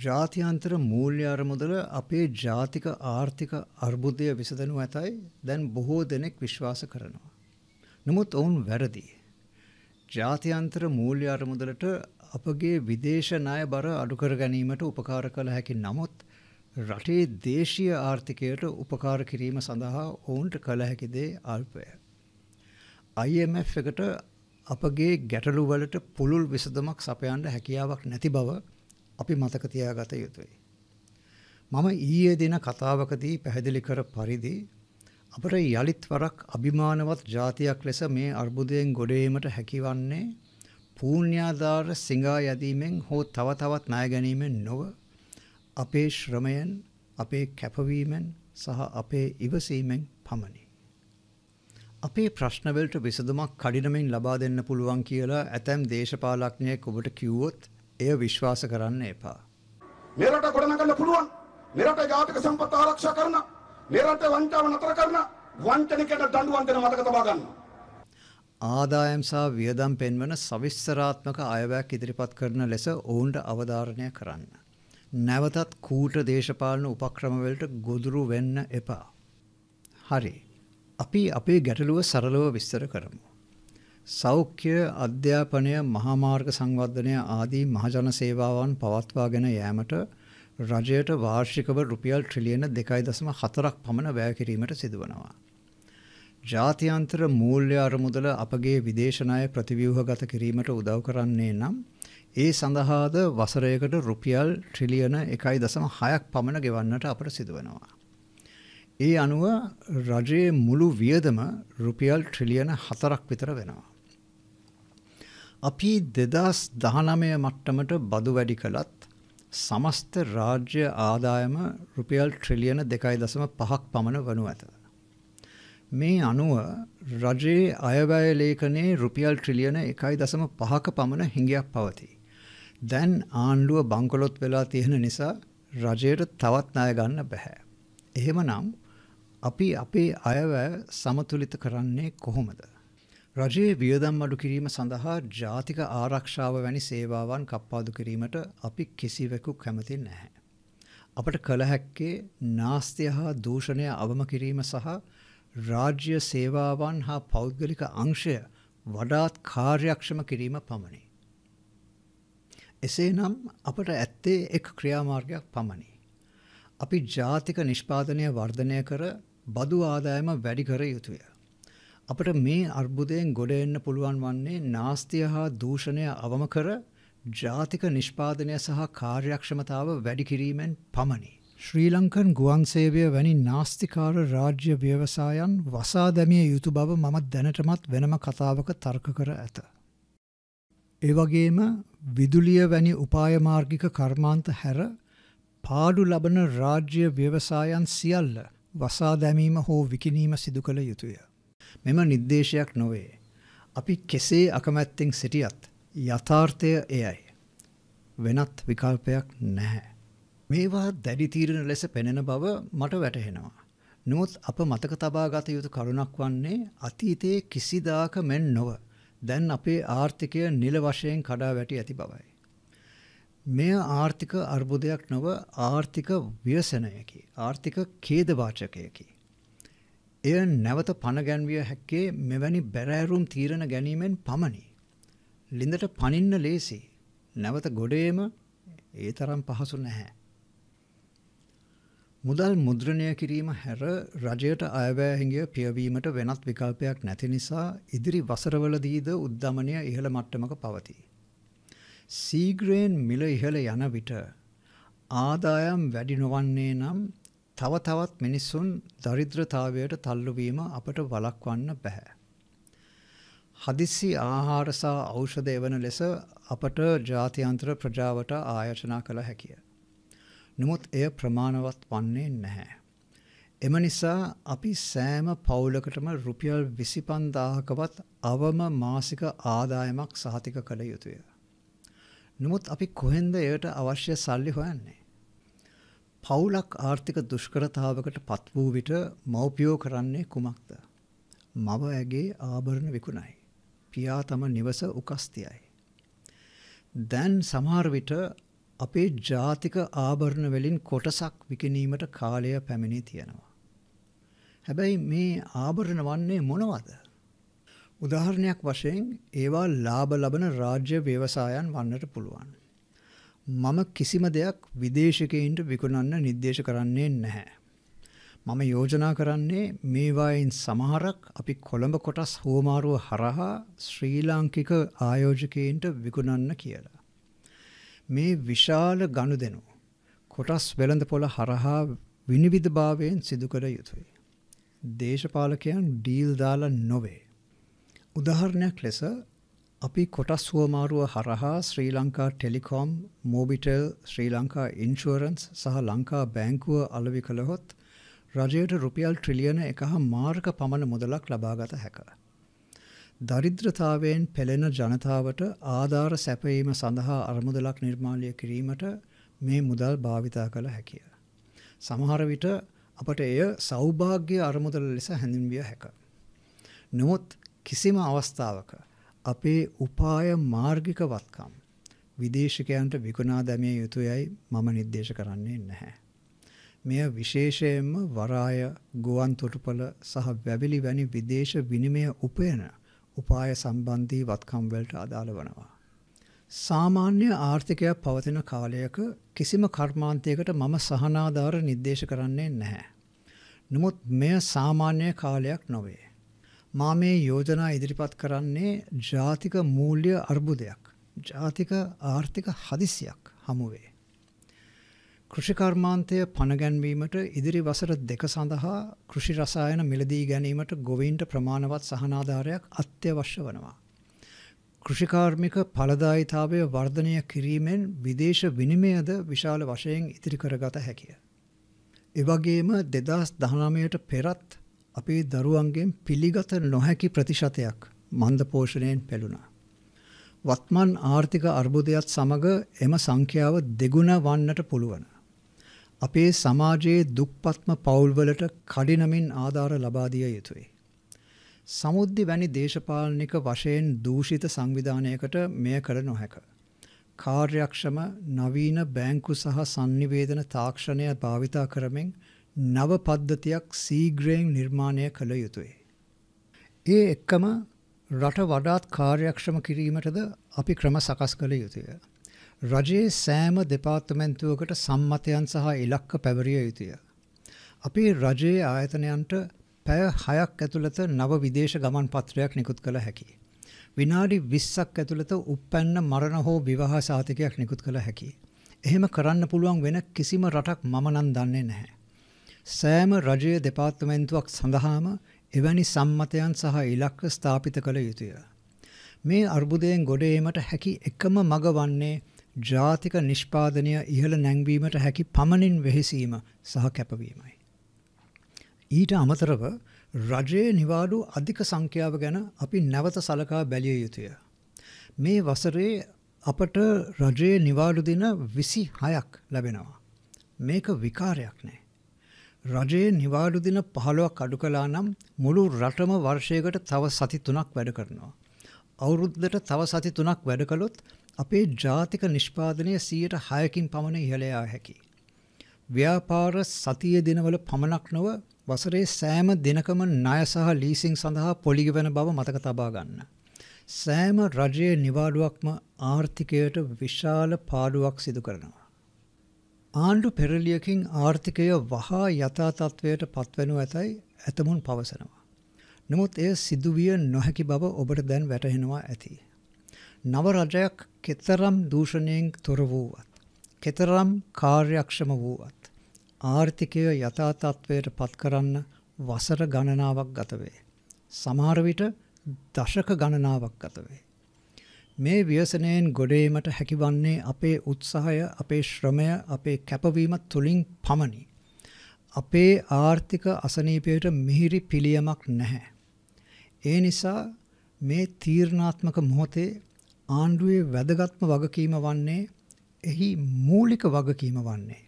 ජාත්‍යන්තර මූල්‍ය අරමුදල අපේ ජාතික ආර්ථික අර්බුදය විසඳනු ඇතයි දැන් බොහෝ දෙනෙක් විශ්වාස කරනවා. නමුත් ඔවුන් වැරදි. ජාත්‍යන්තර මූල්‍ය අරමුදලට අපගේ විදේශ ණය බර අඩු කර ගැනීමට උපකාර කළ හැකි නමුත් රටේ දේශීය ආර්ථිකයට උපකාර කිරීම සඳහා ඔවුන්ට කළ හැකි දේ අල්පය. IMF එකට අපගේ ගැටලු වලට පුළුල් විසඳුමක් සපයන්න හැකියාවක් නැති බව අපි මතක තියාගත යුතුයි. මම ඊයේ දෙන කතාවකදී පැහැදිලි කර පරිදි අපට යලිත් වරක් අභිමානවත් ජාතියක් ලෙස මේ අර්බුදයෙන් ගොඩේීමට හැකිවන්නේ පූර්ණ්‍යාධාර සිඟා යැදීමෙන් හෝ තව තවත් ණය ගැනීමෙන් නොව අපේ ශ්‍රමයෙන් අපේ කැපවීමෙන් සහ අපේ ඉවසීමෙන් පමණි. අපේ ප්‍රශ්නවලට විසඳුමක් කඩිනමින් ලබා දෙන්න පුළුවන් කියලා ඇතැම් දේශපාලඥයෙක් ඔබට කිව්වොත් එය විශ්වාස කරන්න එපා. මේ රට ගොඩනගන්න පුළුවන්. මේ රටේ ජාතික සම්පත් ආරක්ෂා කරන, මේ රටේ වංචාව නතර කරන, වංචනිකයට දඬුවම් දෙන මතක තබා ගන්න. ආදායම් සහ වියදම් පෙන්වන සවිස්තරාත්මක අයවැයක් ඉදිරිපත් කරන ලෙස ඔවුන්ට අවධාරණය කරන්න. නැවතත් කූට දේශපාලන උපක්‍රමවලට ගොදුරු වෙන්න එපා. හරි. අපි අපේ ගැටලුව සරලව විස්තර කරමු. සෞඛ්‍ය අධ්‍යාපනය මහාමාර්ග සංවර්ධනය ආදී මහජන සේවාවන් පවත්වාගෙන යෑමට රජයට වාර්ෂිකව රුපියල් ට්‍රිලියන 2.4ක් පමණ වැය කිරීමට සිදුවනවා. ජාත්‍යන්තර මූල්‍ය අරමුදල අපගේ විදේශ ණය ප්‍රතිව්‍යුහගත කිරීමට උදව් කරන්නේ නම් ඒ සඳහාද වසරයකට රුපියල් ට්‍රිලියන 1.6ක් පමණ ගෙවන්නට අපට සිදුවනවා. ඒ අනුව රජයේ මුළු වියදම රුපියල් ට්‍රිලියන 4ක් විතර වෙනවා. අපි 2019 මට්ටමට බදු වැඩි කළත් සමස්ත රාජ්‍ය ආදායම රුපියල් ට්‍රිලියන 2.5ක් පමණ වනු ඇත. මේ අනුව රජයේ අයවැය ලේඛනයේ රුපියල් ට්‍රිලියන 1.5ක පමණ හිඟයක් පවතී. දැන් ආණ්ඩුව බංකොලොත් වෙලා තියෙන නිසා රජයට තවත් ණය ගන්න බෑ. එහෙමනම් අපි අපේ අයවැය සමතුලිත කරන්නේ කොහොමද? රජයේ වියදම් අඩු කිරීම සඳහා ජාතික ආරක්ෂාව වැනි සේවාවන් කප්පාදු කිරීමට අපි කිසිවෙකු කැමති නැහැ. අපට කළ හැක්කේ නාස්තිය හා දූෂණය අවම කිරීම සහ රාජ්‍ය සේවාවන් හා පෞද්ගලික අංශය වඩාත් කාර්යක්ෂම කිරීම පමණි. එසේනම් අපට ඇත්තේ එක් ක්‍රියාමාර්ගයක් පමණි. අපි ජාතික නිෂ්පාදනය වර්ධනය කර බදු ආදායම වැඩි කර යුතුය. අපිට මේ අර්බුදයෙන් ගොඩ එන්න පුළුවන් වන්නේ නාස්තිය හා දූෂණය අවම කර ජාතික නිෂ්පාදනය සහ කාර්යක්ෂමතාව වැඩි කිරීමෙන් පමණි. ශ්‍රී ලංකන් ගුවන් සේවය වැනි නාස්තිකාර රාජ්‍ය ව්‍යවසායන් වසා දැමිය යුතු බව මම දැනටමත් වෙනම කතාවක තර්ක කර ඇත. එවගේම විදුලිය වැනි උපායමාර්ගික කර්මාන්ත හැර පාඩු ලබන රාජ්‍ය ව්‍යවසායන් සියල්ල වසා දැමීම හෝ විකිනීම සිදු කළ යුතුය. මෙම නිर्देशයක් නොවේ. අපි කෙසේ අකමැත්තෙන් සිටියත් යථාර්ථය එයයි. වෙනත් විකල්පයක් නැහැ. මේවා දැඩි තීරණ ලෙස පෙනෙන බව මට වැටහෙනවා. නමුත් අප මතක තබා ගත යුතු කරුණක් වන්නේ අතීතයේ කිසිදාක මෙන් නොව දැන් අපේ ආර්ථිකය නිල වශයෙන් කඩා වැටි ඇති බවයි. මෙය ආර්ථික අර්බුදයක් නොව ආර්ථික ව්‍යසනයකි. ආර්ථික ඛේදවාචකයකි. එය නැවත පණ ගැන්විය හැක්කේ මෙවැනි බැරෑරුම් තීරණ ගැනීමෙන් පමණි. ලිඳට පනින්න ලේසි. නැවත ගොඩේම ඒ තරම් පහසු නැහැ. මුදල් මුද්‍රණය කිරීම හැර රජයට අයවැය හිඟිය පියවීමට වෙනත් විකල්පයක් නැති නිසා ඉදිරි වසරවලදීද උද්ධමනය ඉහළ මට්ටමක පවතී. සීග්‍රයෙන් මිල ඉහළ යන විට ආදායම් වැඩි නොවන්නේ නම් තව තවත් මිනිසුන් දරිද්‍රතාවයට තල්ලු වීම අපට වළක්වන්න බෑ. හදිස්සි ආහාර සහ ඖෂධ එවන ලෙස අපට ජාත්‍යන්තර ප්‍රජාවට ආයෝජනා කළ හැකිය. නමුත් එය ප්‍රමාණවත් වන්නේ නැහැ. එම නිසා අපි සෑම පවුලකටම රුපියල් 25000කවත් අවම මාසික ආදායමක් සහතික කළ යුතුය. නමුත් අපි කොහෙන්ද එයට අවශ්‍ය සල්ලි හොයන්නේ? පවුලක් ආර්ථික දුෂ්කරතාවකට පත් වූ විට මව්පියෝ කරන්නේ කුමක්ද? මව ඇගේ ආභරණ විකුණයි. පියා තම නිවස උකස්තියයි. දැන් සමහර විට අපේ ජාතික ආභරණ වලින් කොටසක් විකිණීමට කාලය පැමිණී තියෙනවා. හැබැයි මේ ආභරණ වන්නේ මොනවද? උදාහරණයක් වශයෙන් ඒවා ලාභ ලබන රාජ්‍ය ව්‍යවසායන් වන්නට පුළුවන්. මම කිසිම දෙයක් විදේශිකයින්ට විකුණන්න නිර්දේශ කරන්නේ නැහැ. මම යෝජනා කරන්නේ මේවායින් සමහරක් අපි කොළඹ කොටස් හෝමාරුව හරහා ශ්‍රී ලාංකික ආයෝජකයින්ට විකුණන්න කියලා. මේ විශාල ගනුදෙනු කොටස් වෙළඳපොළ හරහා විනිවිදභාවයෙන් සිදු කළ යුතුයි. දේශපාලකයන් ඩීල් දාලා නොවේ. උදාහරණයක් ලෙස අපි කොටස් සුවමාරුව හරහා ශ්‍රී ලංකා ටෙලිකොම් මෝබිටෙල් ශ්‍රී ලංකා ඉන්ශුවරන්ස් සහ ලංකා බැංකුව අලවි කළහොත් රජයට රුපියල් ට්‍රිලියන එක මාර්ක පමණ මුදලක් ලබාගත හැක. දරිද්‍රතාවයෙන් පෙළෙන ජනතාවට ආධාර සැපයීම සඳහා අරමුදලක් නිර්මාණය කිරීමට මේ මුදල් භාවිතා කළ හැකිය. සමහර විට අපට එය සෞභාග්‍ය අරමුදල ලෙස හැඳින්විය හැක. නමුත් කිසිම අවස්ථාවක අපේ උපාය මාර්ගික වත්කම් විදේශිකයන්ට විකුණා දැමිය යුතුයයි මම නිර්දේශ කරන්නේ නැහැ. මෙය විශේෂයෙන්ම වරාය, ගුවන් තොටුපළ සහ වැවිලි වැනි විදේශ විනිමය උපයන උපාය සම්බන්ධී වත්කම් වලට අදාළ වනවා. සාමාන්‍ය ආර්ථිකයක් පවතින කාලයක කිසිම කර්මාන්තයකට මම සහනාධාර නිර්දේශ කරන්නේ නැහැ. නමුත් මෙය සාමාන්‍ය කාලයක් නොවේ. මා මේ යෝජනා ඉදිරිපත් කරන්නේ ජාතික මූල්‍ය අර්බුදයක් ජාතික ආර්ථික හදිසියක් හමුවේ කෘෂිකර්මාන්තය පනගැන්වීමට ඉදිරි වසර දෙක සඳහා කෘෂි රසායන මිලදී ගැනීමට ගොවීන්ට ප්‍රමාණවත් සහනාධාරයක් අත්‍යවශ්‍ය වනවා කෘෂිකාර්මික ඵලදායිතාවය වර්ධනය කිරීමෙන් විදේශ විනිමයද විශාල වශයෙන් ඉතිරි කරගත හැකිය එවගේම 2019ට පෙරත් අපේ දරුවන්ගෙන් පිළිගත නොහැකි ප්‍රතිශතයක් මන්ද පෝෂණයෙන් පෙළුණා. වත්මන් ආර්ථික අර්බුදයත් සමග එම සංඛ්‍යාව දෙගුණ වන්නට පුළුවන්. අපේ සමාජයේ දුක්පත්ම පවුල්වලට කඩිනමින් ආධාර ලබා දිය යුතුයි. සමුද්දි වැනි දේශපාලනික වශයෙන් දූෂිත සංවිධානයකට මෙය කර නොහැක. කාර්යක්ෂම නවීන බැංකු සහ sannivedana තාක්ෂණය භාවිතා කරමින් නව පද්ධතියක් සීග්‍රයෙන් නිර්මාණය කළ යුතුය. ඒ එක්කම රට වඩාත් කාර්යක්ෂම කිරීමටද අපි ක්‍රම සකස් කළ යුතුය. රජයේ සෑම දෙපාර්තමැන්තුවකට සම්මතයන් සහ ඉලක්ක පැවරිය යුතුය. අපි රජයේ ආයතනයන්ට පැය හයක් ඇතුළත නව විදේශ ගමන් පත්‍රයක් නිකුත් කළ හැකි. විනාඩි 20ක් ඇතුළත උප්පැන්න මරණ හෝ විවාහ සාතිකයක් නිකුත් කළ හැකි. එහෙම කරන්න පුළුවන් වෙන කිසිම රටක් මම නම් දන්නේ නැහැ. සෑම රජයේ දෙපාර්තමේන්තුවක් සඳහාම එවැනි සම්මතයන් සහ ඉලක්ක ස්ථාපිත කළ යුතුය. මේ අර්බුදයෙන් ගොඩ ඒමට හැකි එකම මඟ වන්නේ ජාතික නිෂ්පාදනය ඉහළ නැංවීමට හැකි පමණින් වෙහෙසීම සහ කැපවීමයි. ඊට අමතරව රජයේ නිවාඩු අධික සංඛ්‍යාව ගැන අපි නැවත සලකා බැලිය යුතුය. මේ වසරේ අපට රජයේ නිවාඩු දින 26ක් ලැබෙනවා. මේක විකාරයක් නෑ. රජයේ නිවාඩු දින 15ක් අඩු කළා නම් මුළු රටම වර්ෂයකට තව සති 3ක් වැඩ කරනවා. අවුරුද්දට තව සති 3ක් වැඩ කළොත් අපේ ජාතික නිෂ්පාදනය 106කින් පමණ ඉහළ යා හැකියි. ව්‍යාපාර සතිය දිනවල පමණක් නොව වසරේ සෑම දිනකම ණය සහ ලීසින් සඳහා පොලිග වෙන බව මතක තබා ගන්න. සෑම රජයේ නිවාඩුවක්ම ආර්ථිකයට විශාල පාඩුවක් සිදු කරනවා. ආණ්ඩු පෙරලියකින් ආර්ථිකය වහා යථා තත්ත්වයට පත්වනු ඇතයි ඇතමුන් පවසනවා. නමුත් එය සිදුවිය නොහැකි බව ඔබට දැන් වැටහෙනවා ඇති. නව රජයක් කෙතරම් දූෂණයෙන් තොර වූවත්, කෙතරම් කාර්යක්ෂම වූවත්, ආර්ථිකය යථා තත්ත්වයට පත් කරන්න වසර ගණනාවක් ගත වේ. සමහර විට දශක ගණනාවක් ගත වේ. මේ ව්‍යසනයෙන් ගොඩේීමට හැකිවන්නේ අපේ උත්සාහය, අපේ ශ්‍රමය, අපේ කැපවීම තුලින් පමණි. අපේ ආර්ථික අසනීපයට මිහිරි පිළියමක් නැහැ. ඒ නිසා මේ තීරණාත්මක මොහොතේ ආණ්ඩුවේ වැදගත්ම වගකීම වන්නේ එහි මූලික වගකීම වන්නේ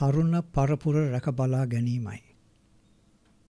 තරුණ පරපුර රැක බලා ගැනීමයි.